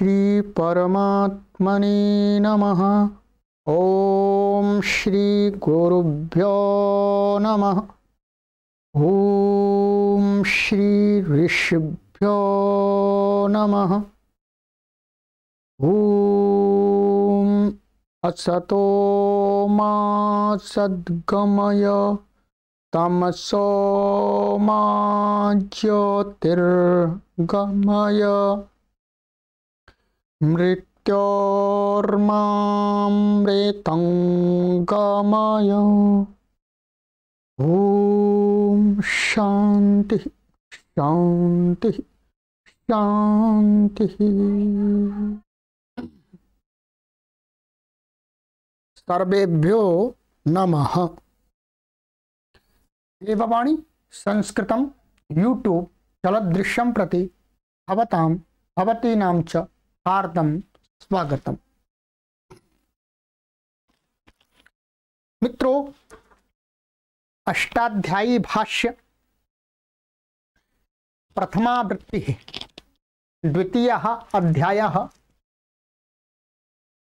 श्रीपरमात्मने नमः ॐ श्रीगुरुभ्यो नमः ॐ श्रीऋषिभ्यो नमः ॐ असतो मा सद्गमय तमसो मा ज्योतिर्गमय मृत्योर्मृत गमय ॐ शांति शांति शान्तिः सर्वेभ्यो नमः देववाणी संस्कृतं यूट्यूब चलदृश्यम प्रति भवतां भवतीनां च हार्दम स्वागतम मित्रों अष्टाध्यायी भाष्य प्रथमा वृत्ति द्वितीय अध्याय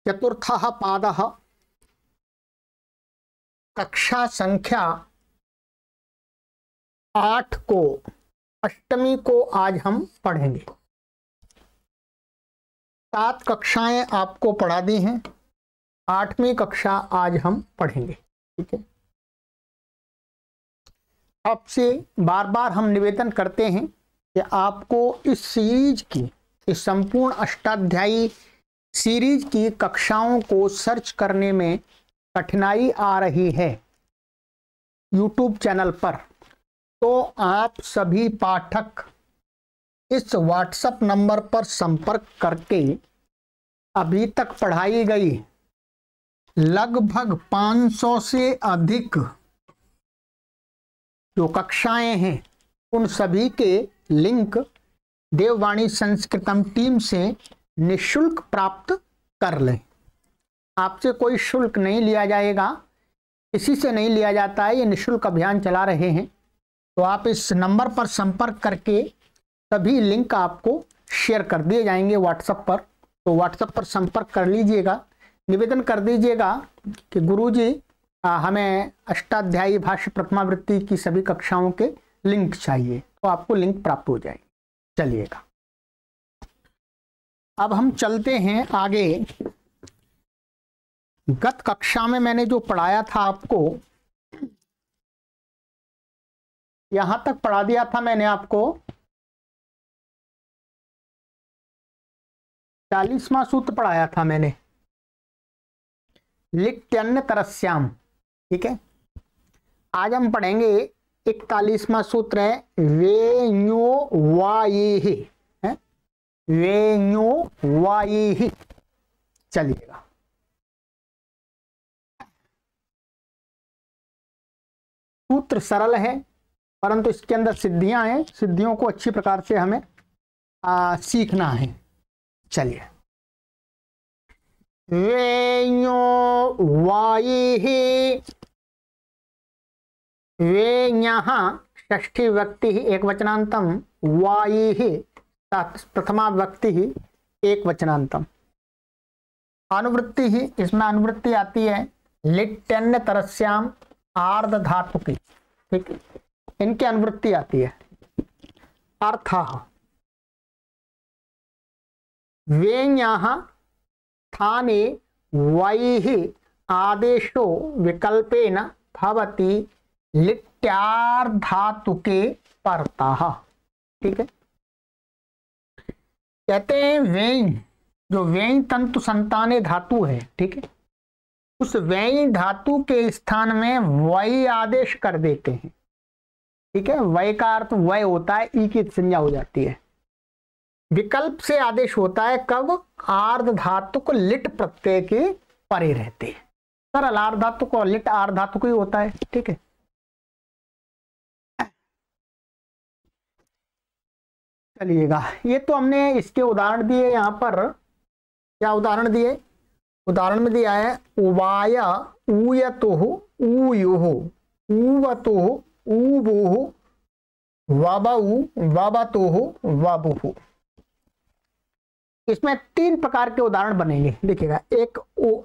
चतुर्थ पाद कक्षा संख्या आठ को अष्टमी को आज हम पढ़ेंगे सात कक्षाएं आपको पढ़ा दी हैं आठवीं कक्षा आज हम पढ़ेंगे ठीक है आपसे बार बार हम निवेदन करते हैं कि आपको इस सीरीज की इस संपूर्ण अष्टाध्यायी सीरीज की कक्षाओं को सर्च करने में कठिनाई आ रही है यूट्यूब चैनल पर तो आप सभी पाठक इस व्हाट्सएप नंबर पर संपर्क करके अभी तक पढ़ाई गई लगभग 500 से अधिक जो कक्षाएं हैं उन सभी के लिंक देववाणी संस्कृतम टीम से निशुल्क प्राप्त कर लें आपसे कोई शुल्क नहीं लिया जाएगा किसी से नहीं लिया जाता है ये निशुल्क अभियान चला रहे हैं तो आप इस नंबर पर संपर्क करके सभी लिंक आपको शेयर कर दिए जाएंगे व्हाट्सएप पर तो व्हाट्सएप पर संपर्क कर लीजिएगा निवेदन कर दीजिएगा कि गुरुजी आ, हमें अष्टाध्यायी भाष्य प्रथमावृत्ति की सभी कक्षाओं के लिंक चाहिए तो आपको लिंक प्राप्त हो जाएगी चलिएगा अब हम चलते हैं आगे गत कक्षा में मैंने जो पढ़ाया था आपको यहां तक पढ़ा दिया था मैंने आपको चालीसवां सूत्र पढ़ाया था मैंने लिट्यन्न तरस्याम ठीक है आज हम पढ़ेंगे इकतालीसवां सूत्र है वेन्यो वाये है वेन्यो वाये चलिएगा सूत्र सरल है परंतु इसके अंदर सिद्धियां हैं सिद्धियों को अच्छी प्रकार से हमें आ, सीखना है चलिए वेयो वाई ही यहां ष्ठी व्यक्ति ही एक वचनांतम वाई ही प्रथमा व्यक्ति ही एक वचनांतम अनुवृत्ति ही इसमें अनुवृत्ति आती है लिट्यन्य तरस्याम आर्ध धातु की ठीक इनकी अनुवृत्ति आती है अर्थ स्थाने वै आदेशो विकल्पेन भवति लिट्यार्धातुके परतः ठीक है कहते हैं व्यय जो व्यय तंतु संताने धातु है ठीक है उस व्यय धातु के स्थान में वही आदेश कर देते हैं ठीक है वय का अर्थ वय होता है ई की संज्ञा हो जाती है विकल्प से आदेश होता है कब आर्ध धातु को लिट प्रत्यय के परे रहते हैं सरल आर्ध धातु को लिट आर्ध धातु को ही होता है ठीक है चलिएगा ये तो हमने इसके उदाहरण दिए यहाँ पर क्या उदाहरण दिए उदाहरण में दिया है उवाय ऊयतो ऊयोहो ऊवतो ऊबोहो वबऊ वबतोह वबुहु इसमें तीन प्रकार के उदाहरण बनेंगे देखिएगा एक उ,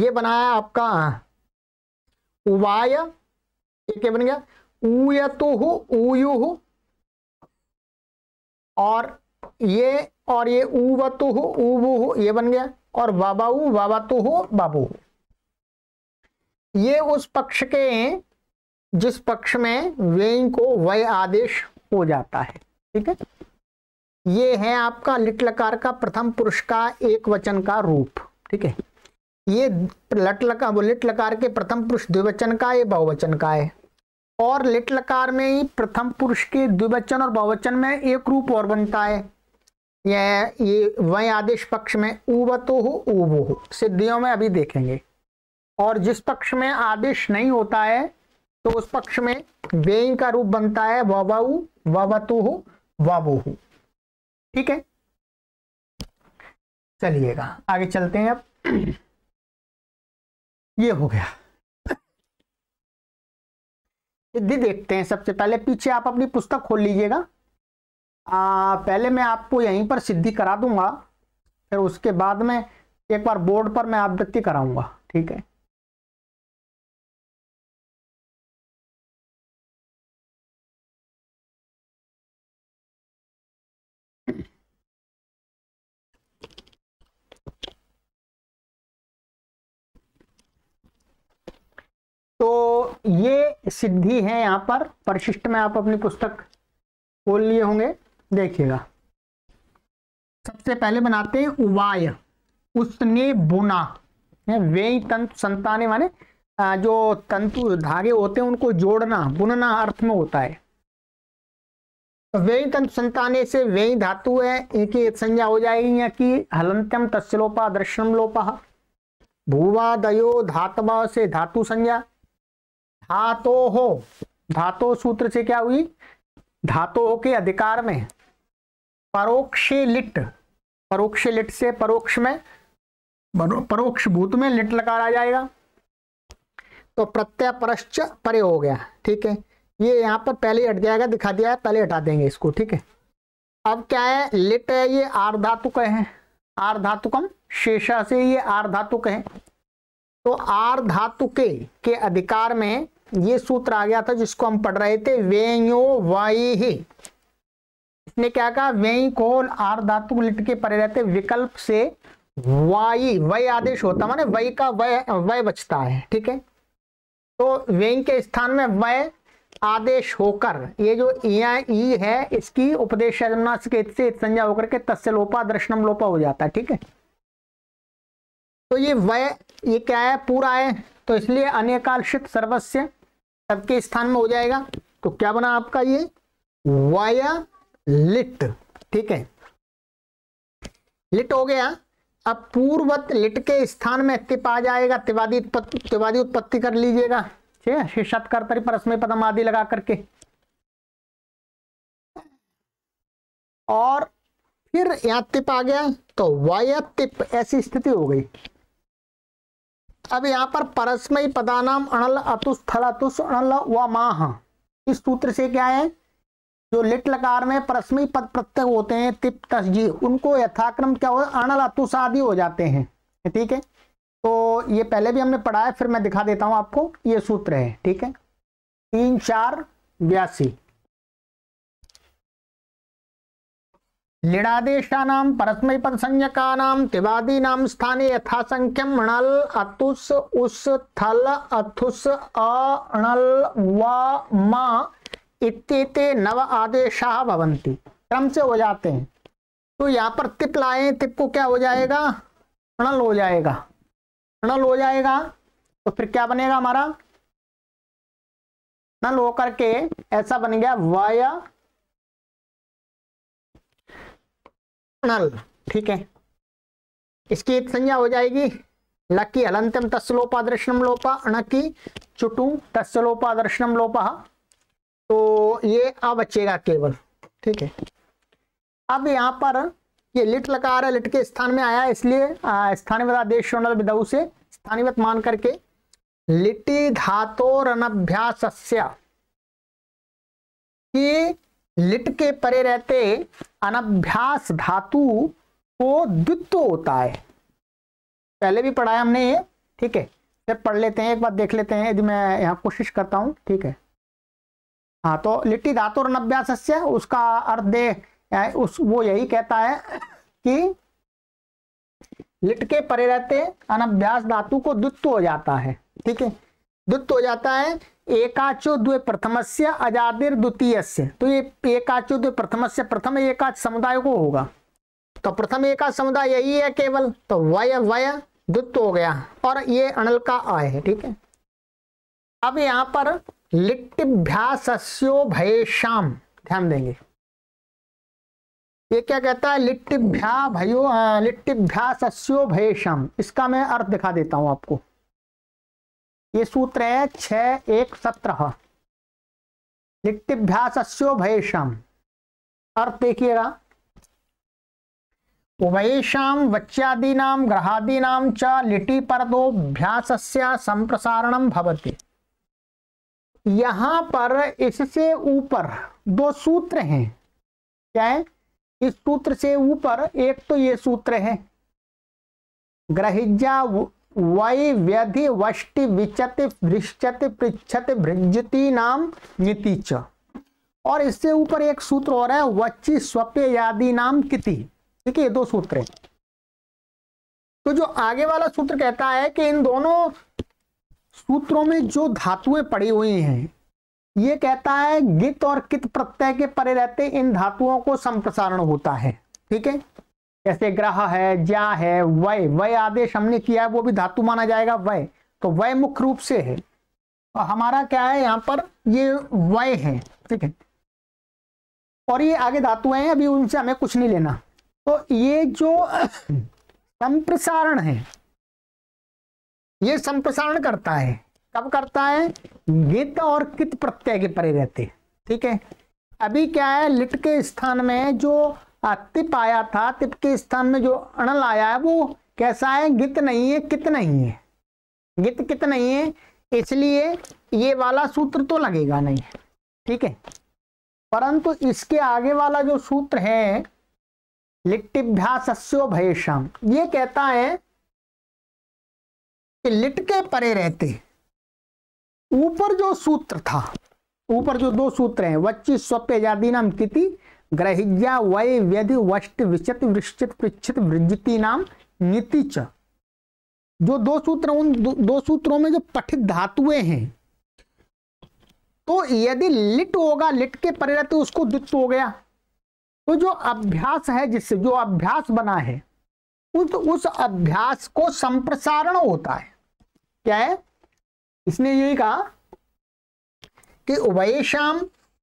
ये बनाया आपका उवाय एक बन गया उतुह उयु और ये और ये उवतु उबुह ये बन गया और वाबाऊ वाबातुह बाबू ये उस पक्ष के जिस पक्ष में व्यय को वय आदेश हो जाता है ठीक है ये है आपका लिटलकार का प्रथम पुरुष का एक वचन का रूप ठीक है ये लटलकार वो लिट के प्रथम पुरुष द्विवचन का ये बहुवचन का है और लिटलकार में ही प्रथम पुरुष के द्विवचन और बहुवचन में एक रूप और बनता है यह ये वह आदेश पक्ष में उबतो हो उबो हो सिद्धियों में अभी देखेंगे और जिस पक्ष में आदेश नहीं होता है तो उस पक्ष में वेई का रूप बनता है ववऊ ववतु हो वबो ठीक है चलिएगा आगे चलते हैं अब ये हो गया सिद्धि देखते हैं सबसे पहले पीछे आप अपनी पुस्तक खोल लीजिएगा पहले मैं आपको यहीं पर सिद्धि करा दूंगा फिर उसके बाद में एक बार बोर्ड पर मैं आवृत्ति कराऊंगा ठीक है तो ये सिद्धि है यहाँ पर परिशिष्ट में आप अपनी पुस्तक खोल लिए होंगे देखिएगा सबसे पहले बनाते हैं उवाय उसने बुना वे तंतु संताने माने जो तंतु धागे होते हैं उनको जोड़ना बुनना अर्थ में होता है तो वे तंतु संताने से वे धातु है एक संज्ञा हो जाएगी या कि हलंत्यम तस्लोपा दर्शन लोपा भूवा दयो धातवा से धातु संज्ञा धातो हो धातो सूत्र से क्या हुई धातो हो के अधिकार में परोक्ष लिट परोक्ष लिट से परोक्ष में परोक्ष भूत में लिट लकार आ जाएगा तो प्रत्यय परश्च परे हो गया ठीक है ये यहां पर पहले हट जाएगा दिखा दिया है पहले हटा देंगे इसको ठीक है अब क्या है लिट है ये आर धातुक है आर धातुकम शेषा से ये आर धातुक है तो आर धातु के के अधिकार में ये सूत्र आ गया था जिसको हम पढ़ रहे थे वेयो वाई ही इसने क्या कहा वेई कोल आर धातु लिट के परे रहते विकल्प से वाई वय आदेश होता माने वय का वह वह बचता है ठीक है तो वेई के स्थान में वह आदेश होकर ये जो ई है इसकी उपदेश से संज्ञा होकर के तस्य लोपा दर्शनम लोपा हो जाता है ठीक है तो ये वय ये क्या है पूरा है तो इसलिए अनेकाल सर्वस्य सबके स्थान में हो जाएगा तो क्या बना आपका ये वाया लिट ठीक है लिट हो गया अब पूर्वत लिट के स्थान में तिप आ जाएगा तिवादी उत्पत्ति तिवादी उत्पत्ति कर लीजिएगा ठीक है परसमय पदम आदि लगा करके और फिर यहां तिप आ गया तो वाया तिप ऐसी स्थिति हो गई अब यहाँ पर परस्मय पदानाम अणल अतुष थल अतुष अणल व माह इस सूत्र से क्या है जो लिट लकार में परस्मयी पद प्रत्यय होते हैं तिप तस्जी उनको यथाक्रम क्या हो अणल अतुष आदि हो जाते हैं ठीक है तो ये पहले भी हमने पढ़ा है फिर मैं दिखा देता हूं आपको ये सूत्र है ठीक है तीन चार बयासी लिडादेशानां परस्मैपद संज्ञकानां नाम स्थाने यथासख्य मणल अतुस उस थल अथुस अणल व म इत्येते नव आदेश क्रम से हो जाते हैं तो यहाँ पर तिप लाए तिप को क्या हो जाएगा अणल हो जाएगा अणल हो जाएगा तो फिर क्या बनेगा हमारा नल होकर के ऐसा बन गया वाया नल ठीक है इसकी एक संज्ञा हो जाएगी लकी हलंतम तस्लोपादर्शनम लोपा अणकी चुटू तस्लोपादर्शनम लोपा तो ये अब बचेगा केवल ठीक है अब यहाँ पर ये लिट लकार है लिट के स्थान में आया इसलिए स्थानीय आदेश विदऊ से स्थानीय मान करके लिटी धातोरनभ्यास की लिट के परे रहते अनभ्यास धातु को द्वित्व होता है पहले भी पढ़ाया हमने ये ठीक है फिर पढ़ लेते हैं एक बार देख लेते हैं यदि मैं यहाँ कोशिश करता हूँ ठीक है हाँ तो लिट्टी धातु अनभ्यास उसका अर्थ दे उस वो यही कहता है कि लिट के परे रहते अनभ्यास धातु को द्वित्व हो जाता है ठीक है द्वित्व हो जाता है एकाचो द्वे से अजादिर से तो ये एकाचो द्वे से प्रथम एकाच समुदाय को होगा तो प्रथम एकाच समुदाय यही है केवल तो वय वय द्वित हो गया और ये अणल का आय है ठीक है अब यहां पर लिट्टिभ्यासस्यो भय श्याम ध्यान देंगे ये क्या कहता है लिट्टिभ्या भयो हाँ, लिट्टिभ्यासस्यो भय श्याम इसका मैं अर्थ दिखा देता हूं आपको ये सूत्र है छ एक सत्रह लिट्टिभ्यासो भयशाम अर्थ देखिएगा उभयेशाम वच्यादीनाम ग्रहादीनाम च लिटि परदोभ्यासस्य संप्रसारण भवती यहाँ पर इससे ऊपर दो सूत्र हैं क्या है इस सूत्र से ऊपर एक तो ये सूत्र है ग्रहिज्या वही व्यधि वष्टि विचति वृश्चति पृछति भृजति नाम नीति च और इससे ऊपर एक सूत्र और है वच्ची स्वप्य यादि नाम किति ठीक है ये दो सूत्र हैं तो जो आगे वाला सूत्र कहता है कि इन दोनों सूत्रों में जो धातुएं पड़ी हुई हैं ये कहता है गित और कित प्रत्यय के परे रहते इन धातुओं को संप्रसारण होता है ठीक है जैसे ग्रह है ज्या है वय वय आदेश हमने किया है वो भी धातु माना जाएगा वय तो वय मुख्य रूप से है और हमारा क्या है यहाँ पर ये वय है ठीक है और ये आगे धातु हैं अभी उनसे हमें कुछ नहीं लेना तो ये जो संप्रसारण है ये संप्रसारण करता है कब करता है गित और कित प्रत्यय के परे रहते ठीक है अभी क्या है लिट के स्थान में जो हाँ, तिप आया था तिप के स्थान में जो अणल आया है वो कैसा है गित नहीं है कित नहीं है गित कित नहीं है इसलिए ये वाला सूत्र तो लगेगा नहीं ठीक है परंतु इसके आगे वाला जो सूत्र है लिट्टिभ्यासो भयश्याम ये कहता है कि लिट के परे रहते ऊपर जो सूत्र था ऊपर जो दो सूत्र हैं वच्ची स्वप्य जादी नाम किति ग्रहिज्ञा वै व्यधि वष्ट विचित वृश्चित पृच्छित वृद्धि नाम नीति च जो दो सूत्र उन दो, दो सूत्रों में जो पठित धातुएं हैं तो यदि लिट होगा लिट के परिणत उसको द्वित्व हो गया तो जो अभ्यास है जिससे जो अभ्यास बना है उस उस अभ्यास को संप्रसारण होता है क्या है इसने यही कहा कि उभय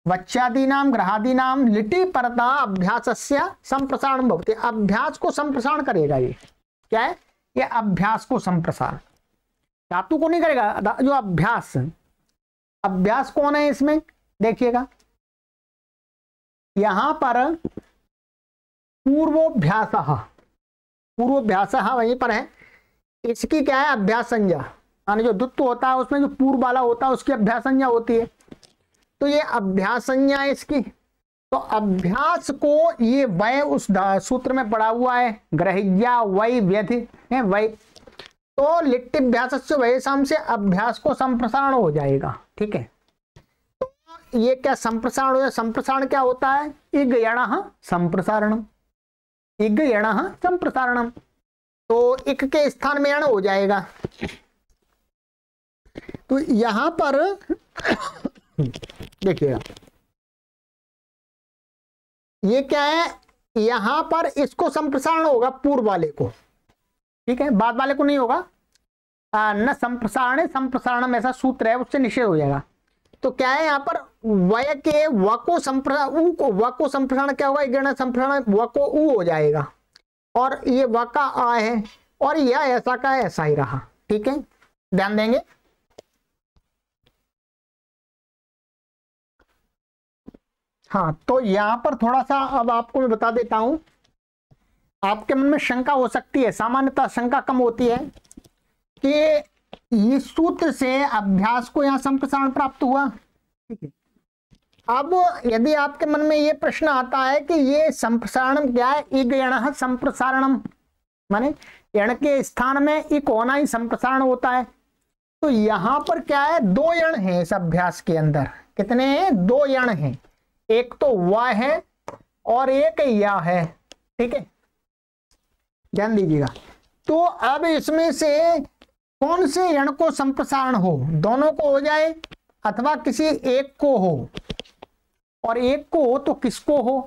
वच्यादीनाम ग्रहादीनाम लिटी परता अभ्यास से संप्रसारण बहुत अभ्यास को संप्रसारण करेगा ये क्या है ये अभ्यास को संप्रसारण धातु को नहीं करेगा जो अभ्यास अभ्यास कौन है इसमें देखिएगा यहां पर पूर्वोभ्यास पूर्वोभ्यास वहीं पर है इसकी क्या है अभ्यास संज्ञा यानी जो दुत्व होता है उसमें जो पूर्व वाला होता है उसकी अभ्यास संज्ञा होती है तो ये अभ्यास संज्ञा है इसकी तो अभ्यास को ये वय उस सूत्र में पड़ा हुआ है ग्रहिया वय व्यधि है वय तो लिट्टिभ्यास से शाम से अभ्यास को संप्रसारण हो जाएगा ठीक है तो ये क्या संप्रसारण हो जाए संप्रसारण क्या होता है इग यण संप्रसारण यण संप्रसारणम तो इक के स्थान में यण हो जाएगा तो यहां पर देखिएगा ये क्या है यहां पर इसको संप्रसारण होगा पूर्व वाले को ठीक है बाद वाले को नहीं होगा आ, न संप्रसारण संप्रसारण ऐसा सूत्र है उससे निषेध हो जाएगा तो क्या है यहां पर वय के व को संप्रसारण को व को संप्रसारण क्या होगा गण संप्रसारण व को ऊ हो जाएगा और ये व का आ है और यह ऐसा का ऐसा ही रहा ठीक है ध्यान देंगे हाँ तो यहाँ पर थोड़ा सा अब आपको मैं बता देता हूं आपके मन में शंका हो सकती है सामान्यतः शंका कम होती है कि इस सूत्र से अभ्यास को यहां संप्रसारण प्राप्त हुआ ठीक है अब यदि आपके मन में ये प्रश्न आता है कि ये संप्रसारणम क्या है इग यण संप्रसारणम माने यण के स्थान में एक होना ही संप्रसारण होता है तो यहां पर क्या है दो यण है इस अभ्यास के अंदर कितने हैं दो यण हैं एक तो वह है और एक या है ठीक है ध्यान दीजिएगा तो अब इसमें से कौन से यण को संप्रसारण हो दोनों को हो जाए अथवा किसी एक को हो और एक को हो तो किसको हो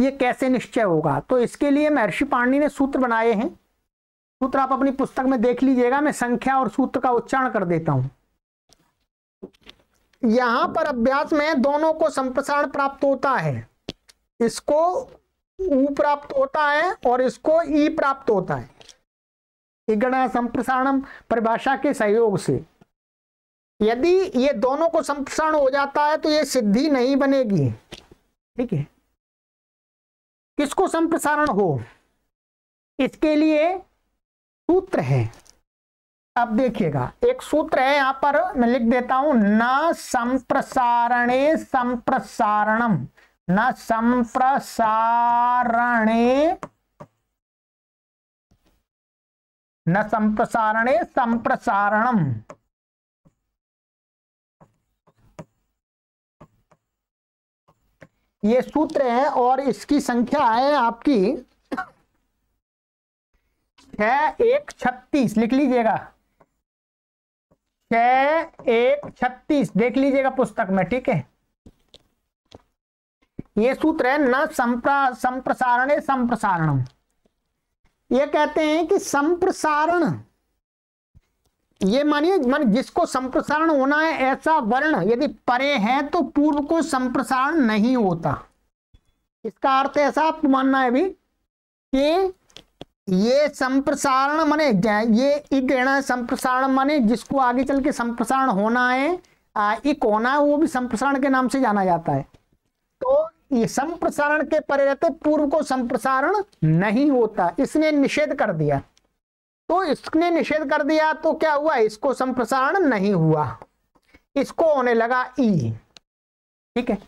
ये कैसे निश्चय होगा तो इसके लिए महर्षि पाणनी ने सूत्र बनाए हैं सूत्र आप अपनी पुस्तक में देख लीजिएगा मैं संख्या और सूत्र का उच्चारण कर देता हूं यहां पर अभ्यास में दोनों को संप्रसारण प्राप्त होता है इसको ऊ प्राप्त होता है और इसको ई प्राप्त होता है संप्रसारण परिभाषा के सहयोग से यदि ये दोनों को संप्रसारण हो जाता है तो ये सिद्धि नहीं बनेगी ठीक है किसको संप्रसारण हो इसके लिए सूत्र है अब देखिएगा एक सूत्र है यहां पर मैं लिख देता हूं न संप्रसारणे संप्रसारणम न संप्रसारणे न संप्रसारणे संप्रसारणम ये सूत्र है और इसकी संख्या है आपकी है एक छत्तीस लिख लीजिएगा छ एक छत्तीस देख लीजिएगा पुस्तक में ठीक है ये सूत्र है न संप्रसारण संप्रसारण ये कहते हैं कि संप्रसारण ये मानिए मान जिसको संप्रसारण होना है ऐसा वर्ण यदि परे है तो पूर्व को संप्रसारण नहीं होता इसका अर्थ ऐसा आपको मानना है अभी कि ये संप्रसारण माने ये इक है संप्रसारण माने जिसको आगे चल के संप्रसारण होना है आ, इक होना है वो भी संप्रसारण के नाम से जाना जाता है तो ये संप्रसारण के परे रहते पूर्व को संप्रसारण नहीं होता इसने निषेध कर दिया तो इसने निषेध कर दिया तो क्या हुआ इसको संप्रसारण नहीं हुआ इसको होने लगा ई ठीक है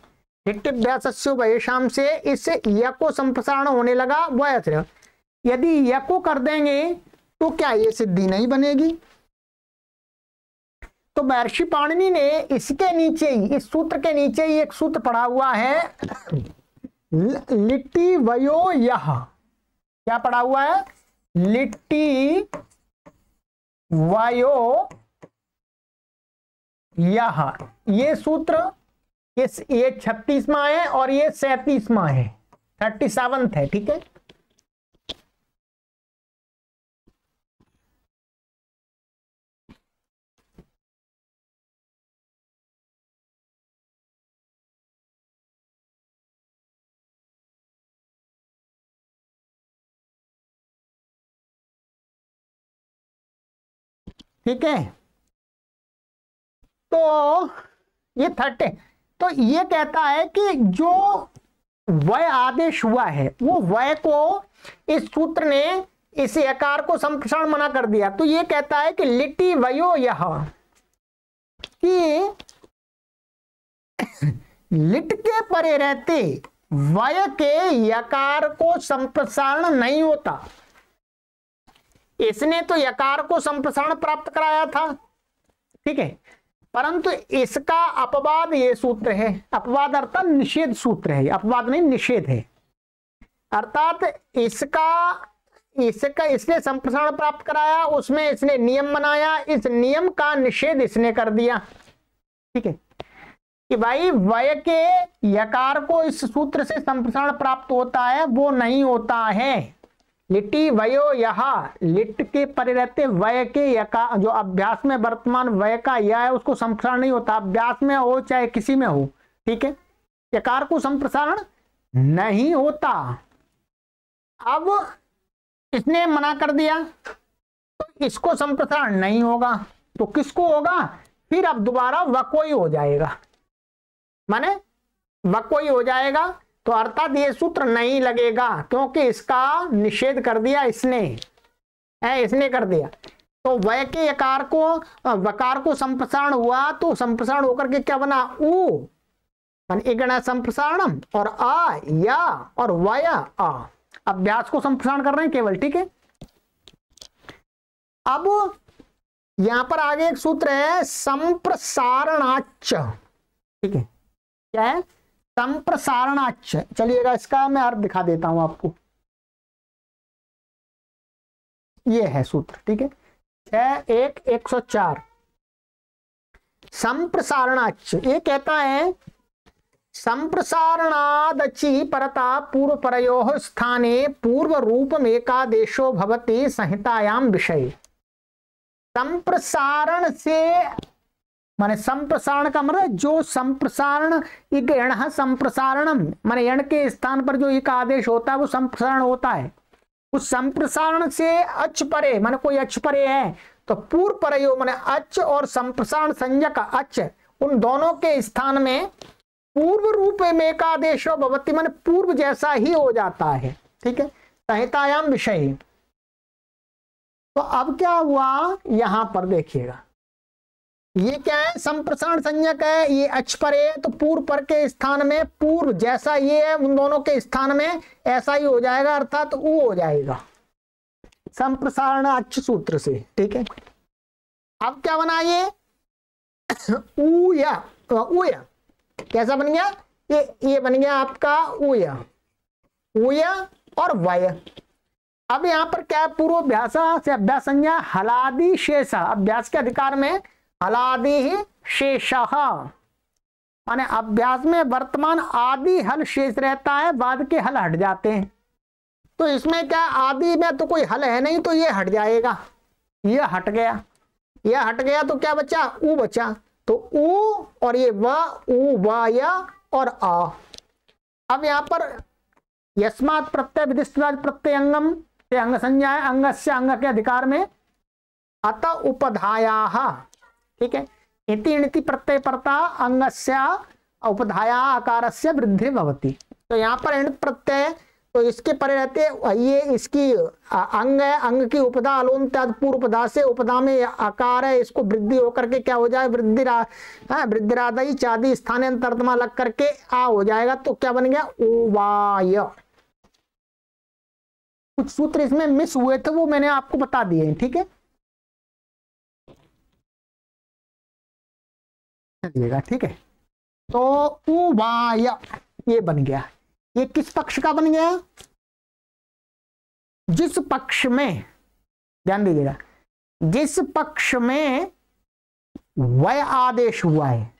हिटिव्यास्यो से इस को संप्रसारण होने लगा वह यदि यको कर देंगे तो क्या ये सिद्धि नहीं बनेगी तो महर्षि पाणिनी ने इसके नीचे ही इस सूत्र के नीचे ही एक सूत्र पढ़ा हुआ है लिट्टी वयो यह क्या पढ़ा हुआ है लिट्टी वायो यह ये सूत्र ये छत्तीसवा है और ये सैतीसवा है थर्टी सेवंथ है ठीक है ठीक है तो ये थर्ट तो ये कहता है कि जो वय आदेश हुआ है वो वय को इस सूत्र ने इस आकार को संप्रसारण मना कर दिया तो ये कहता है कि लिट्टी वयो यह कि लिट के परे रहते वय के यकार को संप्रसारण नहीं होता इसने तो यकार को संप्रसारण प्राप्त कराया था ठीक है परंतु इसका अपवाद ये सूत्र है अपवाद अर्थात निषेध सूत्र है अपवाद नहीं निषेध है अर्थात इसका इसका इसने संप्रसारण प्राप्त कराया उसमें इसने नियम बनाया इस नियम का निषेध इसने कर दिया ठीक है कि भाई वय के यकार को इस सूत्र से संप्रसारण प्राप्त होता है वो नहीं होता है लिटी वयो यहा लिट के परे रहते वय के यका जो अभ्यास में वर्तमान वय का यह है उसको संप्रसारण नहीं होता अभ्यास में हो चाहे किसी में हो ठीक है यकार को संप्रसारण नहीं होता अब इसने मना कर दिया तो इसको संप्रसारण नहीं होगा तो किसको होगा फिर अब दोबारा वकोई हो जाएगा माने वकोई हो जाएगा तो अर्थात ये सूत्र नहीं लगेगा क्योंकि इसका निषेध कर दिया इसने है इसने कर दिया तो वय के यकार को वकार को संप्रसारण हुआ तो संप्रसारण होकर के क्या बना ऊ इगण संप्रसारणम और आ या और वय आ अभ्यास को संप्रसारण कर रहे हैं केवल ठीक है अब यहां पर आगे एक सूत्र है संप्रसारणाच ठीक है क्या है संप्रसारणाच चलिएगा इसका मैं अर्थ दिखा देता हूं आपको ये है सूत्र ठीक है छ एक एक सौ चार संप्रसारणाच ये कहता है संप्रसारणादचि परता पूर्व परयो स्थाने पूर्व रूप एकादेशो भवती संहितायाम विषय संप्रसारण से माने संप्रसारण का मतलब जो संप्रसारण एक यण संप्रसारण माने यण के स्थान पर जो एक आदेश होता है वो संप्रसारण होता है उस संप्रसारण से अच परे माने कोई अच परे है तो पूर्व पर माने अच और संप्रसारण संज्ञक अच उन दोनों के स्थान में पूर्व रूप में एक एकादेश भगवती मान पूर्व जैसा ही हो जाता है ठीक है संहितायाम विषय तो अब क्या हुआ यहां पर देखिएगा ये क्या है संप्रसारण संज्ञक है ये अक्ष पर है तो पूर्व पर के स्थान में पूर्व जैसा ये है उन दोनों के स्थान में ऐसा ही हो जाएगा अर्थात ऊ हो जाएगा संप्रसारण अक्ष सूत्र से ठीक है अब क्या बना ये ऊया तो कैसा बन गया ये ये बन गया आपका ऊया ऊया और वाय अब यहां पर क्या है पूर्व अभ्यास से अभ्यास संज्ञा हलादि शेषा अभ्यास के अधिकार में हलादि ही शेष माने अभ्यास में वर्तमान आदि हल शेष रहता है बाद के हल हट जाते हैं तो इसमें क्या आदि में तो कोई हल है नहीं तो ये हट जाएगा ये हट गया ये हट गया तो क्या बचा ऊ बचा तो ऊ और ये व ऊ व या और आ अब यहाँ पर यस्मात् प्रत्यय विधिस्वाद प्रत्यय अंगम से अंग संज्ञा अंग से अंग के अधिकार में अत उपधाया ठीक है इति इणति प्रत्यय परता अंगस्या उपधाया आकार से वृद्धि भवती तो यहाँ पर इण प्रत्यय तो इसके परे रहते ये इसकी अंग है अंग की उपदा अलोन पूर्व उपदा से उपदा में आकार है इसको वृद्धि होकर के क्या हो जाए वृद्धि वृद्धि राधाई चादी स्थान अंतरतमा लग करके आ हो जाएगा तो क्या बन गया उवाय कुछ सूत्र इसमें मिस हुए थे वो मैंने आपको बता दिए ठीक है थीके? लगेगा ठीक है तो उवाय ये बन गया ये किस पक्ष का बन गया जिस पक्ष में ध्यान दीजिएगा जिस पक्ष में वय आदेश हुआ है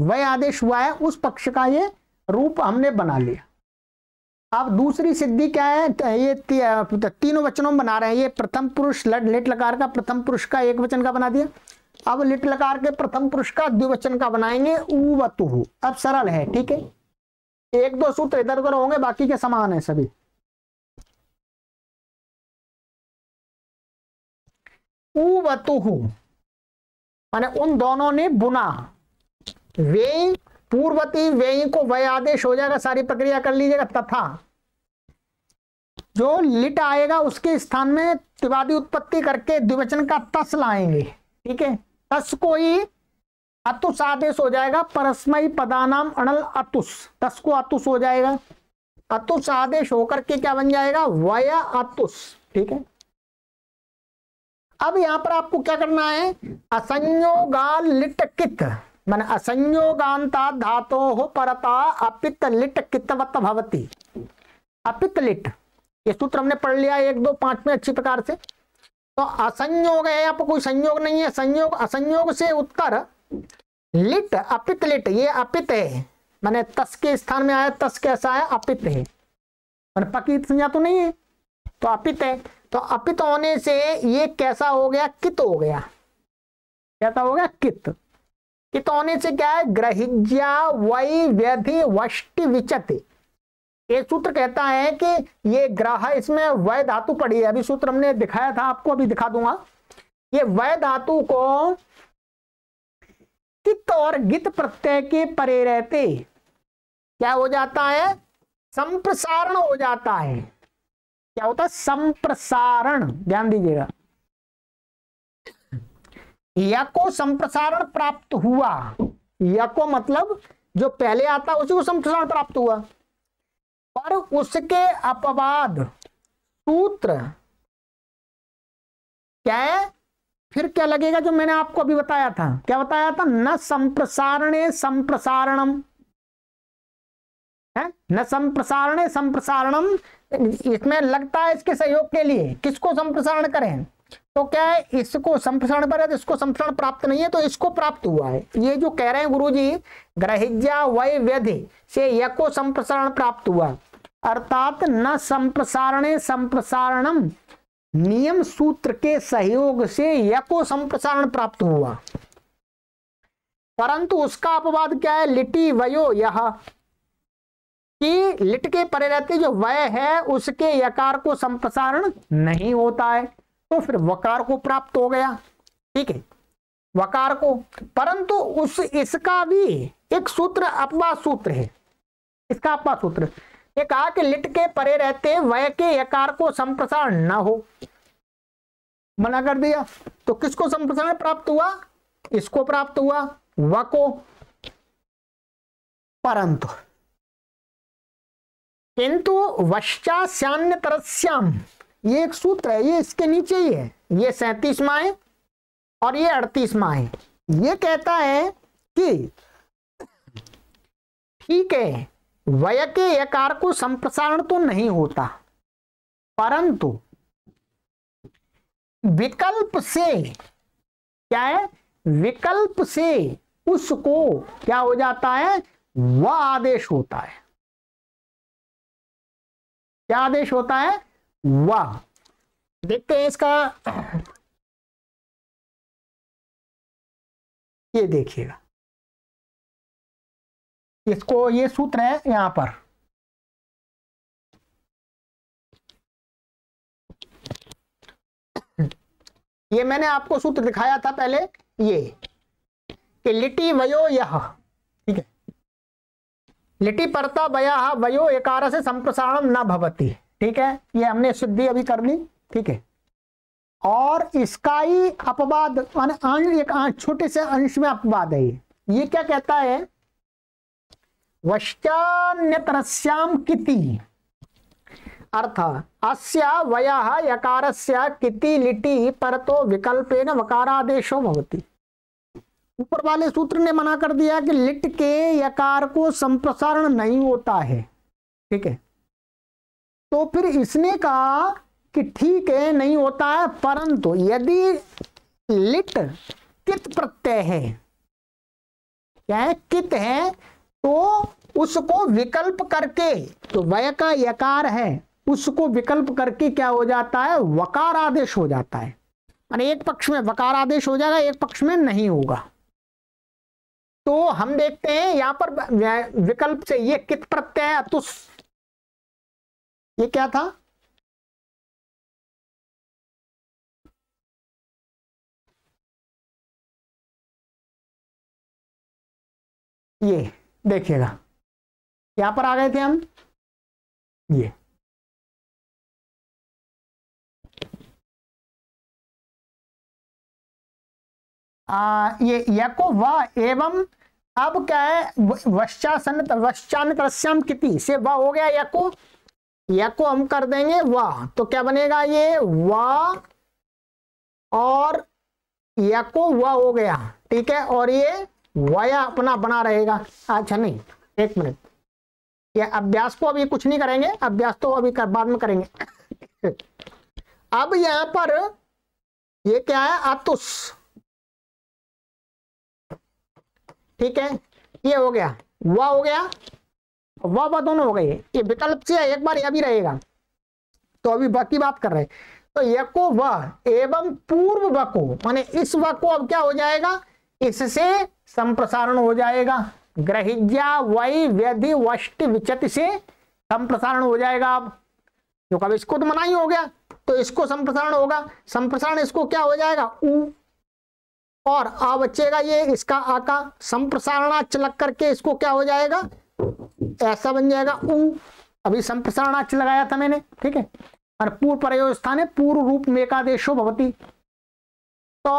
वय आदेश हुआ है उस पक्ष का ये रूप हमने बना लिया अब दूसरी सिद्धि क्या है ये ती, तीनों वचनों में बना रहे हैं ये प्रथम पुरुष लट लेट लकार का प्रथम पुरुष का एक वचन का बना दिया अब लिट लकार के प्रथम पुरुष का द्विवचन का बनाएंगे उतु अब सरल है ठीक है एक दो सूत्र इधर उधर होंगे बाकी के समान है सभी उतु माने उन दोनों ने बुना वे पूर्वती वे को वह आदेश हो जाएगा सारी प्रक्रिया कर लीजिएगा तथा जो लिट आएगा उसके स्थान में तिवादी उत्पत्ति करके द्विवचन का तस लाएंगे ठीक है तस कोई अतुस आदेश हो जाएगा परस्मयी पदानाम अनल अतुस तस को अतुस हो जाएगा अतुस आदेश होकर के क्या बन जाएगा वय अतुस ठीक है अब यहां पर आपको क्या करना है असंयोगा लिटकित मान असंयोगांता धातो हो परता अपित लिट कितवत भवती अपित लिट ये सूत्र हमने पढ़ लिया एक दो पांच में अच्छी प्रकार से तो असंयोग है यहाँ पर कोई संयोग नहीं है संयोग असंयोग से उत्तर लिट अपित लिट ये अपित है मैंने तस के स्थान में आया तस कैसा है अपित है मैंने पकित संज्ञा तो नहीं है तो अपित है तो अपित होने से ये कैसा हो गया कित हो गया कैसा हो गया कित कित होने से क्या है ग्रहिज्या वै व्यधि वष्टि विचते एक सूत्र कहता है कि ये ग्राह इसमें वय धातु पड़ी है अभी सूत्र हमने दिखाया था आपको अभी दिखा दूंगा ये वय धातु को तित और गित प्रत्यय के परे रहते क्या हो जाता है संप्रसारण हो जाता है क्या होता है संप्रसारण ध्यान दीजिएगा यको को संप्रसारण प्राप्त हुआ यको को मतलब जो पहले आता उसी को संप्रसारण प्राप्त हुआ पर उसके अपवाद सूत्र क्या है फिर क्या लगेगा जो मैंने आपको अभी बताया था क्या बताया था न संप्रसारणे संप्रसारणम है न संप्रसारणे संप्रसारणम इसमें लगता है इसके सहयोग के लिए किसको संप्रसारण करें तो क्या है इसको संप्रसारण पर है तो इसको संप्रसारण प्राप्त नहीं है तो इसको प्राप्त हुआ है ये जो कह रहे हैं गुरुजी ग्रहिज्या वय व्यधि से यको संप्रसारण प्राप्त हुआ अर्थात न संप्रसारणे संप्रसारणम नियम सूत्र के सहयोग से यको संप्रसारण प्राप्त हुआ परंतु उसका अपवाद क्या है लिटी वयो यह कि लिट के परे रहते जो वय है उसके यकार को संप्रसारण नहीं होता है तो फिर वकार को प्राप्त हो गया ठीक है वकार को परंतु उस इसका भी एक सूत्र अपवाद सूत्र है इसका अपवाद सूत्र ये कहा कि लिट के परे रहते वय के यकार को संप्रसारण न हो मना कर दिया तो किसको संप्रसारण प्राप्त हुआ इसको प्राप्त हुआ व को परंतु किंतु वश्चा श्यान्य तरस्याम ये एक सूत्र है ये इसके नीचे ही है ये सैतीस माए और ये अड़तीस माए ये कहता है कि ठीक है वय के यकार को संप्रसारण तो नहीं होता परंतु विकल्प से क्या है विकल्प से उसको क्या हो जाता है व आदेश होता है क्या आदेश होता है व देखते हैं इसका ये देखिएगा इसको ये सूत्र है यहां पर ये मैंने आपको सूत्र दिखाया था पहले ये कि लिटी वयो यह ठीक है लिटी परता वया वयो एकार से संप्रसारण न भवती ठीक है ये हमने सिद्धि अभी कर ली ठीक है और इसका ही अपवाद एक छोटे से अंश में अपवाद है ये ये क्या कहता है वश्चान्यतरस्याम किति अर्थ अस्य वयः यकारस्य किति लिटि पर तो विकल्पेन वकारादेशो भवति ऊपर वाले सूत्र ने मना कर दिया कि लिट के यकार को संप्रसारण नहीं होता है ठीक है तो फिर इसने कहा कि ठीक है नहीं होता है परंतु यदि लिट कित प्रत्यय है क्या है कित है तो उसको विकल्प करके तो वय का यकार है उसको विकल्प करके क्या हो जाता है वकार आदेश हो जाता है माने एक पक्ष में वकार आदेश हो जाएगा एक पक्ष में नहीं होगा तो हम देखते हैं यहां पर विकल्प से ये कित प्रत्यय अतुष ये क्या था ये देखिएगा यहां पर आ गए थे हम ये आ, ये यको व एवं अब क्या है वश्चासन वश्चान तरस्याम किति से व हो गया यको यको हम कर देंगे व तो क्या बनेगा ये व और यको व हो गया ठीक है और ये वया अपना बना रहेगा अच्छा नहीं एक मिनट ये अभ्यास को अभी कुछ नहीं करेंगे अभ्यास तो अभी कर, बाद में करेंगे अब यहां पर ये क्या है आतुस ठीक है ये हो गया वह हो गया वह वह दोनों हो गए ये विकल्प से एक बार यह भी रहेगा तो अभी बाकी की बात कर रहे हैं तो यको वह एवं पूर्व वको माने इस वको को अब क्या हो जाएगा इससे संप्रसारण हो जाएगा ग्रहिज्या वही व्यधि वष्ट विचत से संप्रसारण हो जाएगा अब जो कभी इसको तो मना ही हो गया तो इसको संप्रसारण होगा संप्रसारण इसको क्या हो जाएगा उ और आ बचेगा ये इसका आका संप्रसारणाच चलक करके इसको क्या हो जाएगा ऐसा बन जाएगा उ अभी संप्रसारणाच लगाया था मैंने ठीक है और पूर्व पर्यवस्था ने पूर्व रूप मेकादेशो भवती तो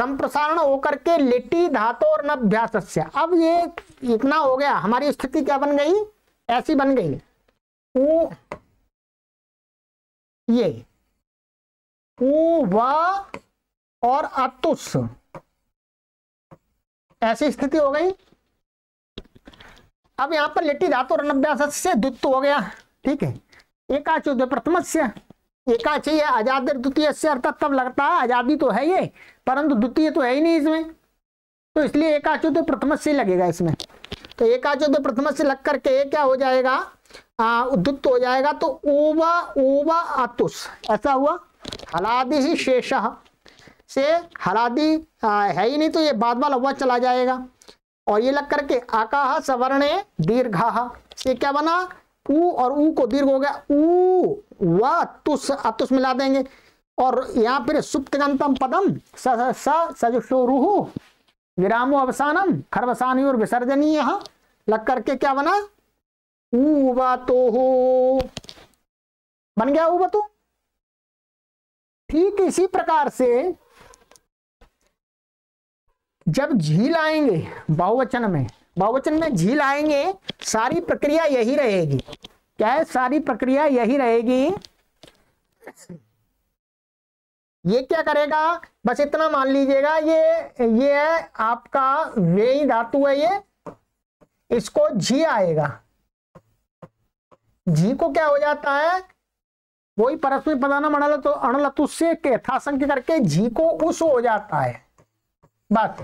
संप्रसारण होकर के लिट्टी धातु और नभ्यास अब ये इतना हो गया हमारी स्थिति क्या बन गई ऐसी बन गई उ ये व और अतुष ऐसी स्थिति हो गई अब यहां पर लिट्टी धातु और नभ्यास से द्वित्व हो गया ठीक है एकाचुद्य प्रथम से एका चाहिए आजाद द्वितीय से अर्थात तब लगता है आजादी तो है ये परंतु द्वितीय तो है ही नहीं इसमें तो इसलिए एकाचुद्ध तो प्रथम से लगेगा इसमें तो एकाचुद्ध तो प्रथम से लग करके क्या हो जाएगा उद्युत हो जाएगा तो ओवा ओवा अतुस ऐसा हुआ हलादि ही शेष से हलादि है ही नहीं तो ये बाद वाला हुआ चला जाएगा और ये लग करके आकाह सवर्णे दीर्घा से क्या बना ऊ और ऊ को दीर्घ हो गया ऊ व तुस अतुस मिला देंगे और यहाँ पर सुप्त गंतम पदम सजुषो विरामो अवसानम खरवसानी और विसर्जनीय लग करके क्या बना उबा तो हो बन गया उबा तो ठीक इसी प्रकार से जब झील आएंगे बहुवचन में बहुवचन में झील आएंगे सारी प्रक्रिया यही रहेगी क्या है सारी प्रक्रिया यही रहेगी ये क्या करेगा बस इतना मान लीजिएगा ये ये है आपका वे धातु है ये इसको झी आएगा झी को क्या हो जाता है वही परस्पर पदाना मणल तो अणलतु से के था संख्य करके झी को उस हो जाता है बात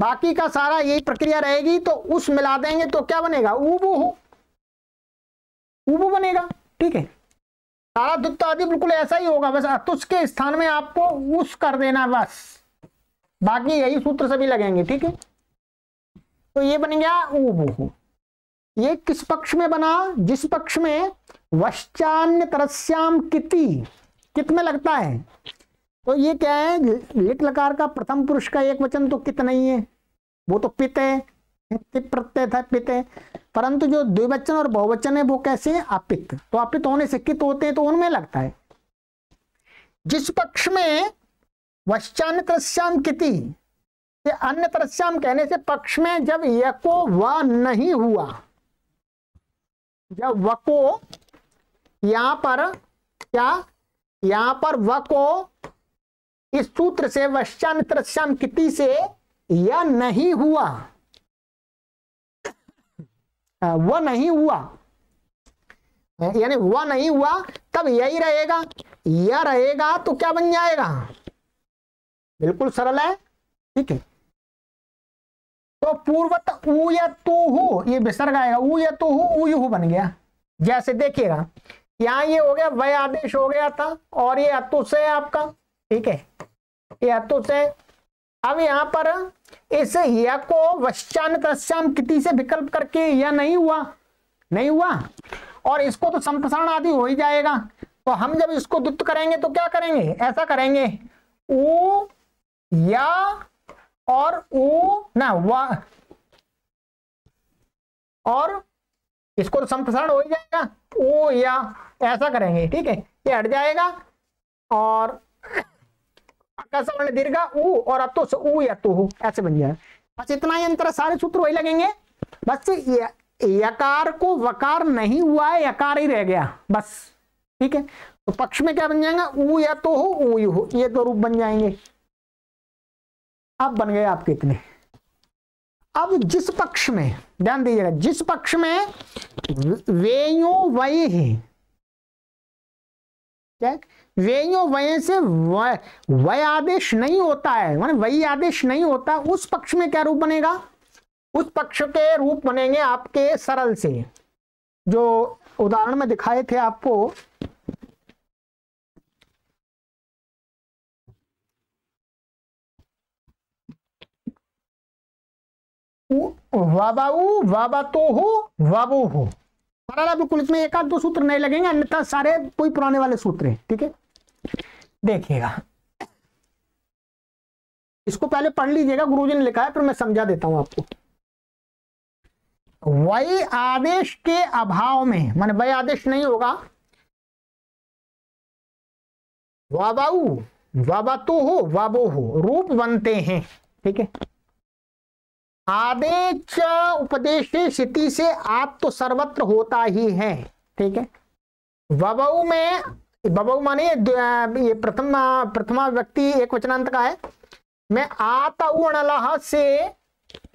बाकी का सारा यही प्रक्रिया रहेगी तो उस मिला देंगे तो क्या बनेगा ऊबू हो ऊबू बनेगा ठीक है सारा दुत्त आदि बिल्कुल ऐसा ही होगा बस अतुष के स्थान में आपको उस कर देना बस बाकी यही सूत्र सभी लगेंगे ठीक है तो ये बन गया ऊबू ये किस पक्ष में बना जिस पक्ष में वश्चान्य तरस्याम किति कितने लगता है तो ये क्या है लिट लकार का प्रथम पुरुष का एक वचन तो कित नहीं है वो तो पित है प्रत्यय था पित है परंतु जो द्विवचन और बहुवचन है वो कैसे है अपित तो अपित होने से कित होते हैं तो उनमें लगता है जिस पक्ष में वश्चान तरस्याम किति अन्य तरस्याम कहने से पक्ष में जब यको व नहीं हुआ जब वको यहां पर क्या यहां पर वको इस सूत्र से वश्यान त्रस्याम किति से यह नहीं हुआ हाँ, वह नहीं हुआ यानी वह नहीं हुआ तब यही रहेगा यह रहेगा तो क्या बन जाएगा बिल्कुल सरल है ठीक है तो पूर्वत ऊ या तू ये विसर्ग आएगा ऊ या तू हु ऊ यू बन गया जैसे देखिएगा यहां ये हो गया वह आदेश हो गया था और ये अतु से आपका ठीक है तो से अब यहां पर इस या को वश्चान तस्याम किति से विकल्प करके या नहीं हुआ नहीं हुआ और इसको तो संप्रसारण आदि हो ही जाएगा तो हम जब इसको दुत्त करेंगे तो क्या करेंगे ऐसा करेंगे उ या और ऊ ना वा और इसको तो संप्रसारण हो ही जाएगा ओ या ऐसा करेंगे ठीक है ये हट जाएगा और कैसा वर्ण दीर्घा ऊ और अब तो ऊ या तो ऐसे बन जाए बस इतना ही अंतर सारे सूत्र वही लगेंगे बस यकार को वकार नहीं हुआ है यकार ही रह गया बस ठीक है तो पक्ष में क्या बन जाएगा ऊ या तो हो ऊ हो ये दो रूप बन जाएंगे अब बन गए आपके इतने अब जिस पक्ष में ध्यान दीजिएगा जिस पक्ष में वे यू वही है वेयो वय से वय आदेश नहीं होता है माने वही आदेश नहीं होता उस पक्ष में क्या रूप बनेगा उस पक्ष के रूप बनेंगे आपके सरल से जो उदाहरण में दिखाए थे आपको वाबाऊ वाबातो हो वाबो हो अभी कुल में एक आध दो सूत्र नहीं लगेंगे अन्यथा सारे कोई पुराने वाले सूत्र हैं ठीक है देखिएगा इसको पहले पढ़ लीजिएगा गुरुजी ने लिखा है फिर मैं समझा देता हूं आपको वही आदेश के अभाव में मान वही आदेश नहीं होगा वाबाऊ वाबातु हो वाबो हो रूप बनते हैं ठीक है आदेश उपदेश स्थिति से आप तो सर्वत्र होता ही है ठीक है वबऊ में बबौ माने ये प्रथम प्रथमा व्यक्ति एक वचनांत का है मैं आता अणलह से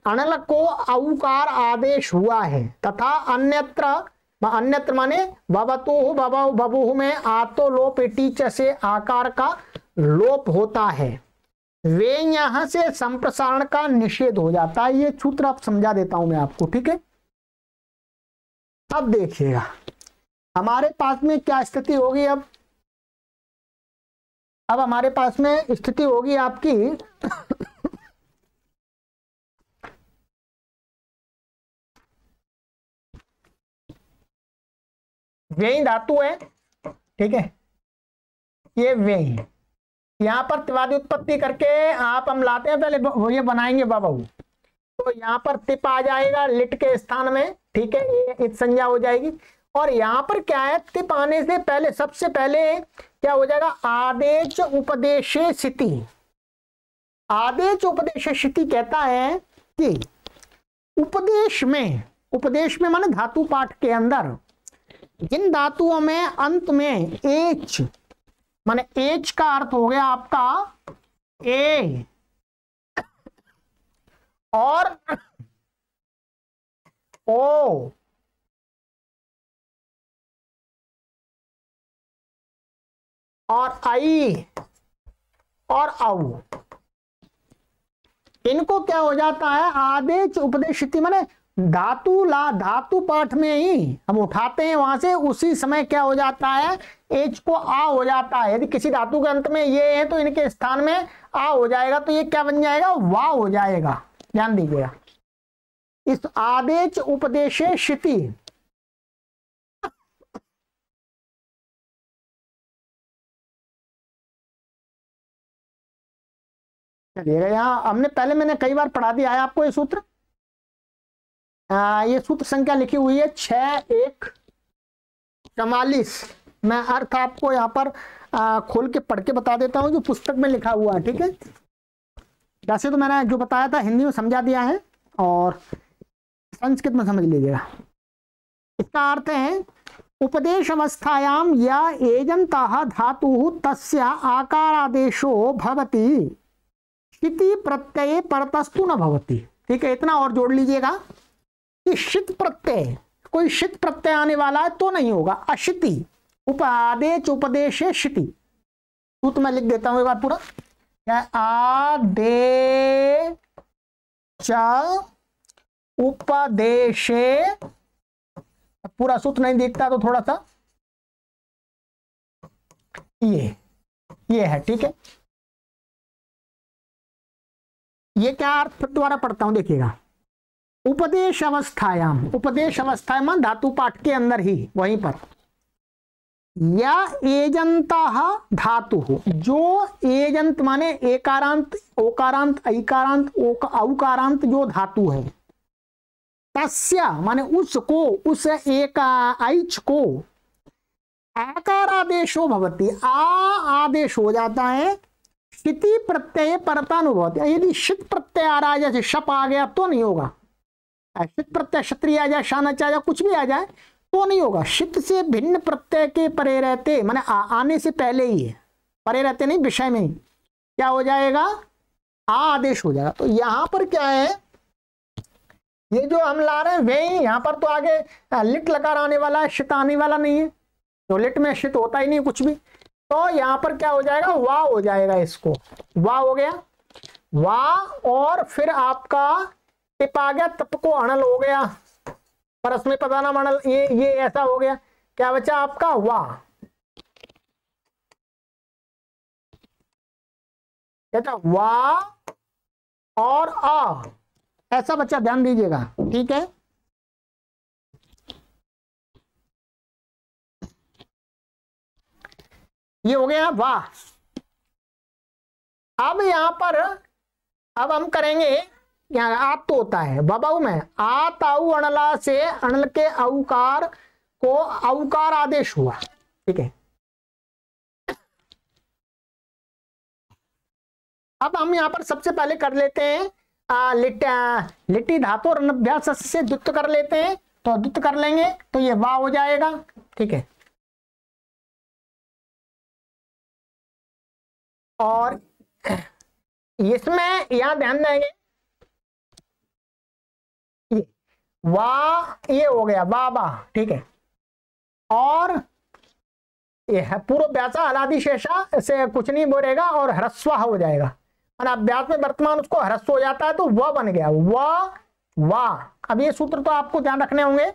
अनल को अवकार आदेश हुआ है तथा अन्यत्र अन्यत्र माने बबतो बबा बबू में आतो लोप टीच से आकार का लोप होता है वे यहां से संप्रसारण का निषेध हो जाता है ये सूत्र आप समझा देता हूं मैं आपको ठीक है अब देखिएगा हमारे पास में क्या स्थिति होगी अब अब हमारे पास में स्थिति होगी आपकी व्ययी धातु है ठीक है ये व्ययी यहां पर तिवादी उत्पत्ति करके आप हम लाते हैं पहले वो ये बनाएंगे बाबा तो यहां पर तिप आ जाएगा लिट के स्थान में ठीक है ये संज्ञा हो जाएगी और यहां पर क्या है तिप आने से पहले सबसे पहले क्या हो जाएगा आदेश उपदेश स्थिति आदेश उपदेश स्थिति कहता है कि उपदेश में उपदेश में माने धातु पाठ के अंदर जिन धातुओं में अंत में एच माने एच का अर्थ हो गया आपका ए और ओ और आई और आऊ इनको क्या हो जाता है आदेश उपदेश माने धातु ला धातु पाठ में ही हम उठाते हैं वहां से उसी समय क्या हो जाता है एच को आ हो जाता है यदि किसी धातु के अंत में ये है तो इनके स्थान में आ हो जाएगा तो ये क्या बन जाएगा वा हो जाएगा ध्यान दीजिएगा इस आदेश उपदेश क्षिति चलिएगा यहाँ हमने पहले मैंने कई बार पढ़ा दिया है आपको ये सूत्र आ, ये सूत्र संख्या लिखी हुई है छ एक चवालीस मैं अर्थ आपको यहाँ पर आ, खोल के पढ़ के बता देता हूँ जो पुस्तक में लिखा हुआ है ठीक है वैसे तो मैंने जो बताया था हिंदी में समझा दिया है और संस्कृत में समझ लीजिएगा इसका अर्थ है उपदेश अवस्थायाम या एजंता धातु तस् आकारादेशो भवती शिति प्रत्यय परतस्तु न भवती ठीक है इतना और जोड़ लीजिएगा कि शित प्रत्यय कोई शित प्रत्यय आने वाला है तो नहीं होगा अशिति उपादेश उपदेशे शिति सूत्र में लिख देता हूं एक बार पूरा क्या आदे च उपदेशे पूरा सूत्र नहीं देखता तो थोड़ा सा ये ये है ठीक है ये क्या अर्थ द्वारा पढ़ता हूं देखिएगा उपदेश अवस्थायाम उपदेश अवस्थाएं मन धातु पाठ के अंदर ही वहीं पर या एजंता धातु जो एजंत माने एकारांत ओकारांत ऐकारांत औकारांत जो धातु है तस्य माने उसको उस एक ऐच को आकारादेशो भवती आ आदेश हो जाता है स्थिति प्रत्यय परतानुभव यदि शित प्रत्यय आ रहा है जैसे शप आ गया तो नहीं होगा शित प्रत्यय क्षत्रिय आ जाए शानच आ जाए कुछ भी आ जाए तो नहीं होगा शित से भिन्न प्रत्यय के परे रहते मैंने आने से पहले ही है परे रहते नहीं विषय में ही क्या हो जाएगा आ आदेश हो जाएगा तो यहां पर क्या है ये जो हम ला रहे हैं वे ही यहाँ पर तो आगे लिट लगा आने वाला है शित आने वाला नहीं है तो लिट में शित होता ही नहीं कुछ भी तो यहां पर क्या हो जाएगा वा हो जाएगा इसको वा हो गया वा और फिर आपका टिप आ गया तप को अणल हो गया परस में पता ना अणल ये ये ऐसा हो गया क्या बचा आपका वा कहता वा और आ ऐसा बच्चा ध्यान दीजिएगा ठीक है ये हो गया वाह अब यहां पर अब हम करेंगे यहाँ आप तो होता है बबाऊ में आ ताऊ अणला से अणल के अवकार को अवकार आदेश हुआ ठीक है अब हम यहां पर सबसे पहले कर लेते हैं आ, लिट आ, लिट्टी धातु और से दुत कर लेते हैं तो दुत कर लेंगे तो ये वाह हो जाएगा ठीक है और इसमें यहां ध्यान देंगे वा वाह ये हो गया वाह वाह ठीक है और पूर्व व्यासा अलादि शेषा से कुछ नहीं बोलेगा और ह्रस्वा हो जाएगा अभ्यास में वर्तमान उसको ह्रस्व हो जाता है तो वह बन गया वह वा अब ये सूत्र तो आपको ध्यान रखने होंगे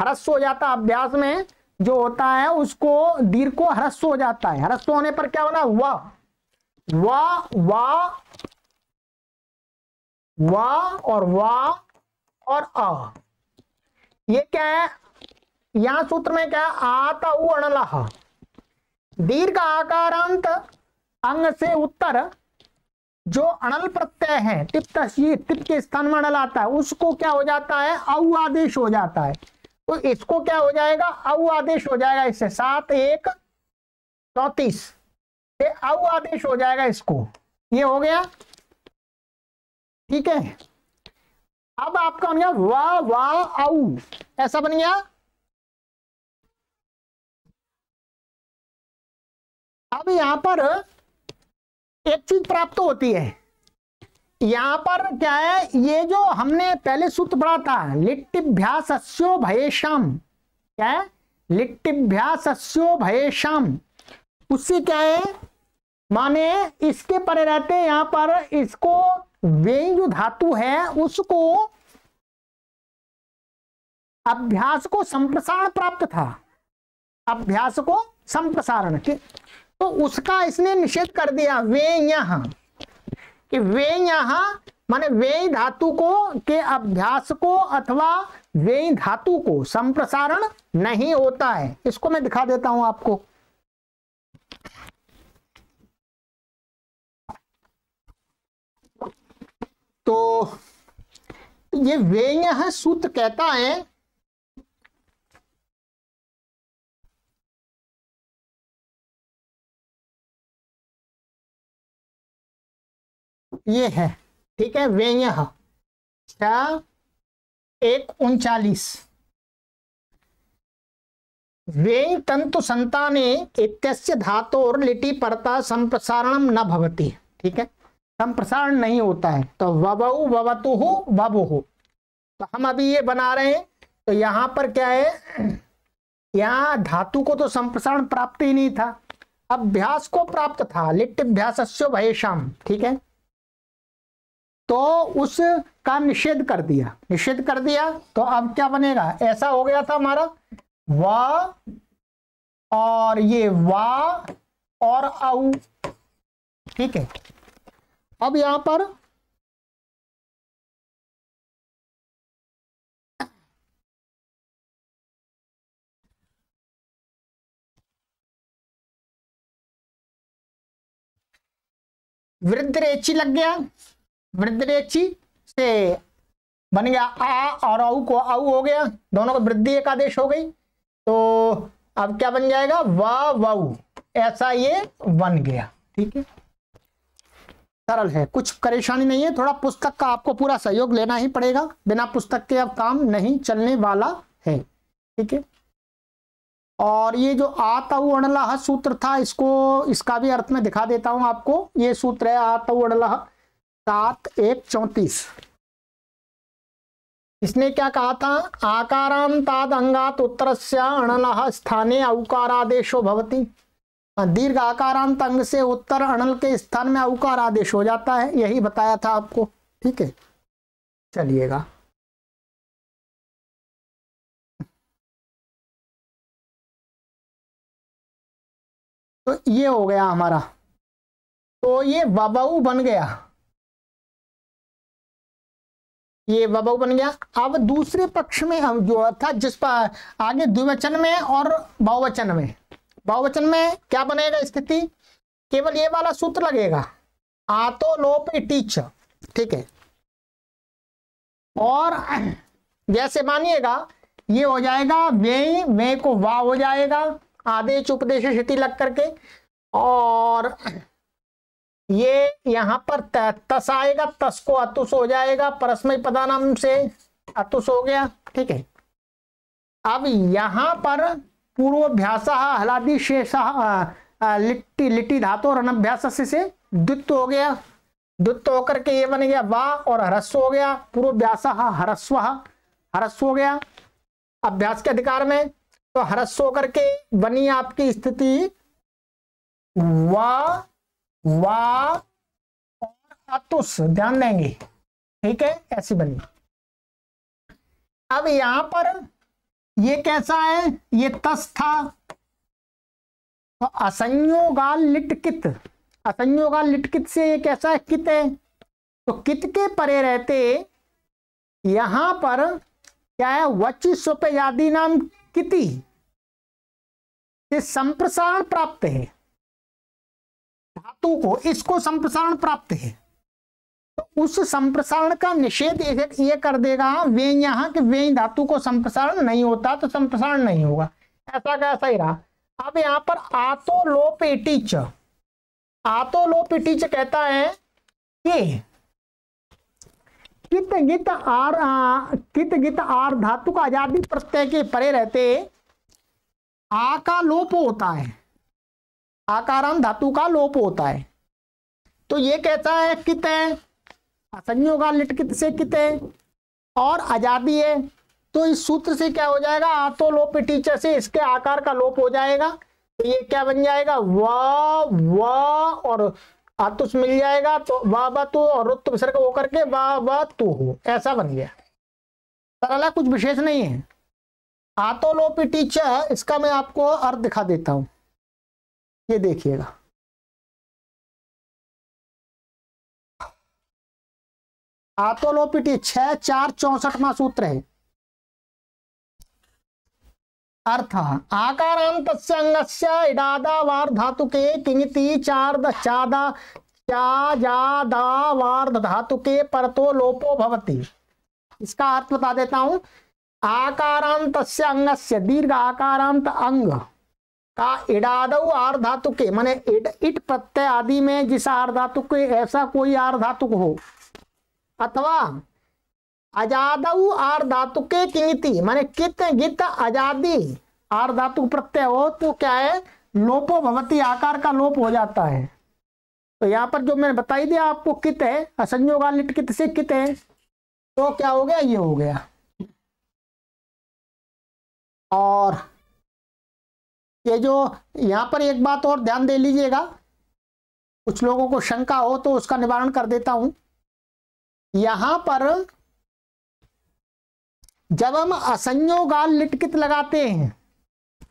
ह्रस्व हो जाता अभ्यास में जो होता है उसको दीर्घ को ह्रस्व हो जाता है ह्रस्व होने पर क्या होना वह वा वा वा और वा और अ ये क्या है यहां सूत्र में क्या आता अणल अणलाह दीर्घ आकारांत अंग से उत्तर जो अणल प्रत्यय है टिप तिप के स्थान में अणल आता है उसको क्या हो जाता है औ आदेश हो जाता है तो इसको क्या हो जाएगा औ आदेश हो जाएगा इससे सात एक चौतीस ये अव आदेश हो जाएगा इसको ये हो गया ठीक है अब आपका बन गया वा वा आऊ ऐसा बन गया अब यहां पर एक चीज प्राप्त होती है यहां पर क्या है ये जो हमने पहले सूत्र पढ़ा था लिट्टिभ्यास्यो भयेशम क्या है लिट्टिभ्यास्यो भयेशम उससे क्या है माने इसके परे रहते हैं यहां पर इसको वे जो धातु है उसको अभ्यास को संप्रसारण प्राप्त था अभ्यास को संप्रसारण तो उसका इसने निषेध कर दिया वे यहां कि वे यहां माने वे धातु को के अभ्यास को अथवा वे धातु को संप्रसारण नहीं होता है इसको मैं दिखा देता हूं आपको तो ये व्यय सूत्र कहता है ये है ठीक है व्यय क्या एक उनचालीस व्यय तंतु संताने इत्यस्य धातोर लिटि परता संप्रसारणम न भवती ठीक है संप्रसारण नहीं होता है तो वबऊ वबतु हो वबु हो तो हम अभी ये बना रहे हैं तो यहां पर क्या है यहां धातु को तो संप्रसारण प्राप्त ही नहीं था अभ्यास को प्राप्त था अभ्यास भयशाम ठीक है तो उसका निषेध कर दिया निषेध कर दिया तो अब क्या बनेगा ऐसा हो गया था हमारा व और ये वा और औ ठीक है अब यहां पर वृद्ध रेची लग गया वृद्ध रेची से बन गया आ और औ को औ हो गया दोनों को वृद्धि एक आदेश हो गई तो अब क्या बन जाएगा वा वाऊ ऐसा ये बन गया ठीक है सरल है कुछ परेशानी नहीं है थोड़ा पुस्तक का आपको पूरा सहयोग लेना ही पड़ेगा बिना पुस्तक के अब काम नहीं चलने वाला है ठीक है और ये जो आतऊ अणलाह सूत्र था इसको इसका भी अर्थ में दिखा देता हूं आपको ये सूत्र है आतऊ अणलाह सात एक चौतीस इसने क्या कहा था आकारांताद अंगात उत्तर से अणलह स्थाने अवकारादेशो भवती हाँ, दीर्घ आकारांत अंग से उत्तर अनल के स्थान में अवकार आदेश हो जाता है यही बताया था आपको ठीक है चलिएगा तो ये हो गया हमारा तो ये बबाऊ बन गया ये बबाऊ बन गया अब दूसरे पक्ष में हम जो था जिस पर आगे द्विवचन में और बहुवचन में बहुवचन में क्या बनेगा स्थिति केवल ये वाला सूत्र लगेगा आतो लोप टीच ठीक है और जैसे मानिएगा ये हो जाएगा वे वे को वा हो जाएगा आदेश उपदेश स्थिति लग करके और ये यहां पर तस आएगा तस को अतुस हो जाएगा परस्मय पदानाम से अतुस हो गया ठीक है अब यहां पर पूर्वाभ्यास हलादी शेष लिट्टी लिट्टी धातु और अनभ्यास से द्वित्व हो गया द्वित्व होकर के ये बन गया वाह और हरस्व हो गया पूर्वाभ्यास हरस्व हरस्व हो गया अभ्यास के अधिकार में तो हरस्व होकर के बनी आपकी स्थिति वा वा और अतुस ध्यान देंगे ठीक है ऐसी बनी अब यहां पर ये कैसा है ये तस था तो असंयोगाल लिटकित असंयोगाल लिटकित से ये कैसा है कित है तो कित के परे रहते यहां पर क्या है वचि स्वपयादि नाम किति से संप्रसारण प्राप्त है धातु को इसको संप्रसारण प्राप्त है तो उस संप्रसारण का निषेध ये कर देगा वे यहां कि वे धातु को संप्रसारण नहीं होता तो संप्रसारण नहीं होगा ऐसा का ऐसा ही रहा अब यहां पर आतो आतोलोपेटिच आतो कहता है कि कित गित आर आ, कित गित आर धातु का आजादी प्रत्यय के परे रहते आ का लोप होता है आकार धातु का लोप होता है तो ये कहता है कित है असंयोगा हाँ, लिट से कित और आजादी है तो इस सूत्र से क्या हो जाएगा आतो लोप टीचर से इसके आकार का लोप हो जाएगा तो ये क्या बन जाएगा व व और आतुस मिल जाएगा तो वा व तू तो और रुत विसर्ग होकर के वा व तू तो हो ऐसा बन गया सरला कुछ विशेष नहीं है आतो लोप टीचर इसका मैं आपको अर्थ दिखा देता हूं ये देखिएगा आतोलोपिटी छ चार चौसठ चौसठवा सूत्र है अर्थ आकारांत अंग इडादा वार धातु के किंगति चार चादा चाजादा वार धातु के परतो लोपो भवती इसका अर्थ बता देता हूं आकारांत अंग से दीर्घ आकारांत अंग का इडाद आर धातु के मान इट प्रत्यय आदि में जिस आर धातु के ऐसा कोई आर धातु हो अथवा अजादऊ आर धातु के किंगति माने कित गित आजादी आर धातु प्रत्यय हो तो क्या है लोपो भवती आकार का लोप हो जाता है तो यहाँ पर जो मैंने बताई दिया आपको कित है असंयोगालिट कित से कित है तो क्या हो गया ये हो गया और ये जो यहाँ पर एक बात और ध्यान दे लीजिएगा कुछ लोगों को शंका हो तो उसका निवारण कर देता हूं यहां पर जब हम असंयोगाल लिटकित लगाते हैं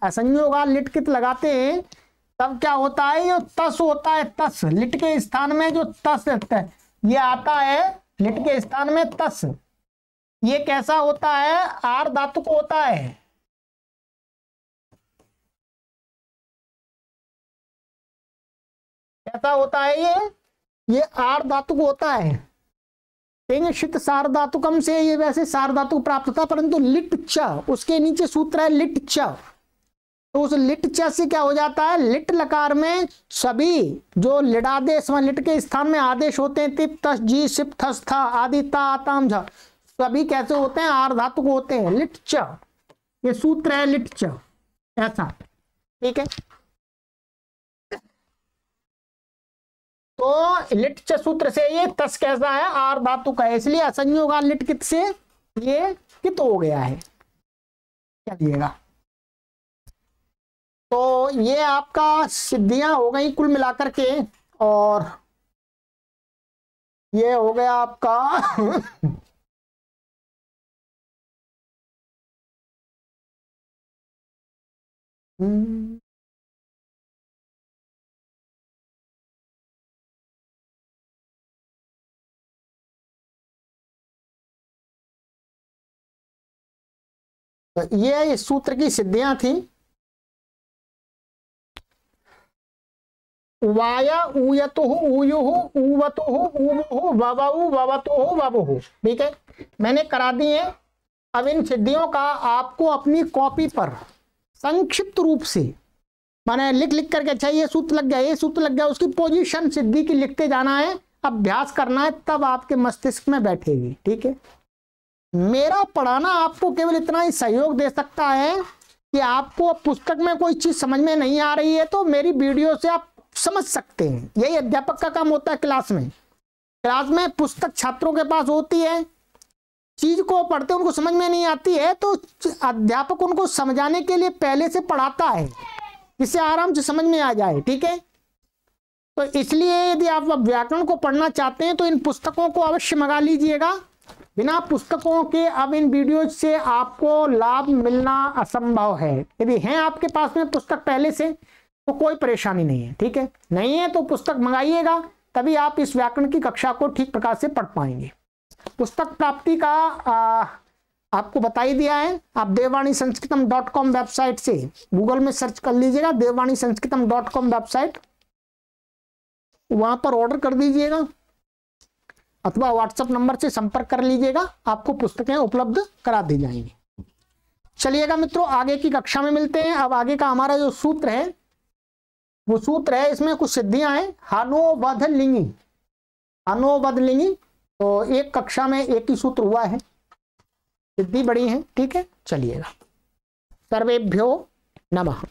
असंयोगाल लिटकित लगाते हैं तब क्या होता है जो तस होता है तस लिट के स्थान में जो तस ये आता है लिट के स्थान में तस ये कैसा होता है आर धातु को होता है कैसा होता है ये ये आर धातु को होता है पेंगशित सारधातुकम से ये वैसे सारधातु प्राप्त था परंतु लिट च उसके नीचे सूत्र है लिट च तो उस लिट च से क्या हो जाता है लिट लकार में सभी जो लिडादेश लिट के स्थान में आदेश होते हैं तिप तस जी सिप थस था आदि ता आताम झ सभी कैसे होते हैं आर धातुक होते हैं लिट च ये सूत्र है लिट च ऐसा ठीक है तो लिट सूत्र से ये तस कैसा है आर धातु का है इसलिए होगा लिट कित से ये कित हो गया है चलिएगा तो ये आपका सिद्धियां हो गई कुल मिलाकर के और ये हो गया आपका हम्म तो ये सूत्र की सिद्धियां थी वाया ठीक है मैंने करा दी है अब इन सिद्धियों का आपको अपनी कॉपी पर संक्षिप्त रूप से माने लिख लिख करके अच्छा ये सूत्र लग गया ये सूत्र लग गया उसकी पोजीशन सिद्धि की लिखते जाना है अभ्यास करना है तब आपके मस्तिष्क में बैठेगी ठीक है मेरा पढ़ाना आपको केवल इतना ही सहयोग दे सकता है कि आपको पुस्तक में कोई चीज़ समझ में नहीं आ रही है तो मेरी वीडियो से आप समझ सकते हैं यही अध्यापक का काम होता है क्लास में क्लास में पुस्तक छात्रों के पास होती है चीज को पढ़ते उनको समझ में नहीं आती है तो अध्यापक उनको समझाने के लिए पहले से पढ़ाता है इसे आराम से समझ में आ जाए ठीक है तो इसलिए यदि आप व्याकरण को पढ़ना चाहते हैं तो इन पुस्तकों को अवश्य मंगा लीजिएगा बिना पुस्तकों के अब इन वीडियो से आपको लाभ मिलना असंभव है यदि हैं आपके पास में पुस्तक पहले से तो कोई परेशानी नहीं है ठीक है नहीं है तो पुस्तक मंगाइएगा तभी आप इस व्याकरण की कक्षा को ठीक प्रकार से पढ़ पाएंगे पुस्तक प्राप्ति का आ, आपको बता ही दिया है आप Devvani Sanskritam dot com website से गूगल में सर्च कर लीजिएगा देववाणी संस्कृतम डॉट कॉम वेबसाइट वहां पर ऑर्डर कर दीजिएगा अथवा व्हाट्सएप नंबर से संपर्क कर लीजिएगा आपको पुस्तकें उपलब्ध करा दी जाएंगी चलिएगा मित्रों आगे की कक्षा में मिलते हैं अब आगे का हमारा जो सूत्र है वो सूत्र है इसमें कुछ सिद्धियां हैं हनोवध लिंगी हनोवध लिंगी तो एक कक्षा में एक ही सूत्र हुआ है सिद्धि बड़ी है ठीक है चलिएगा सर्वेभ्यो नमः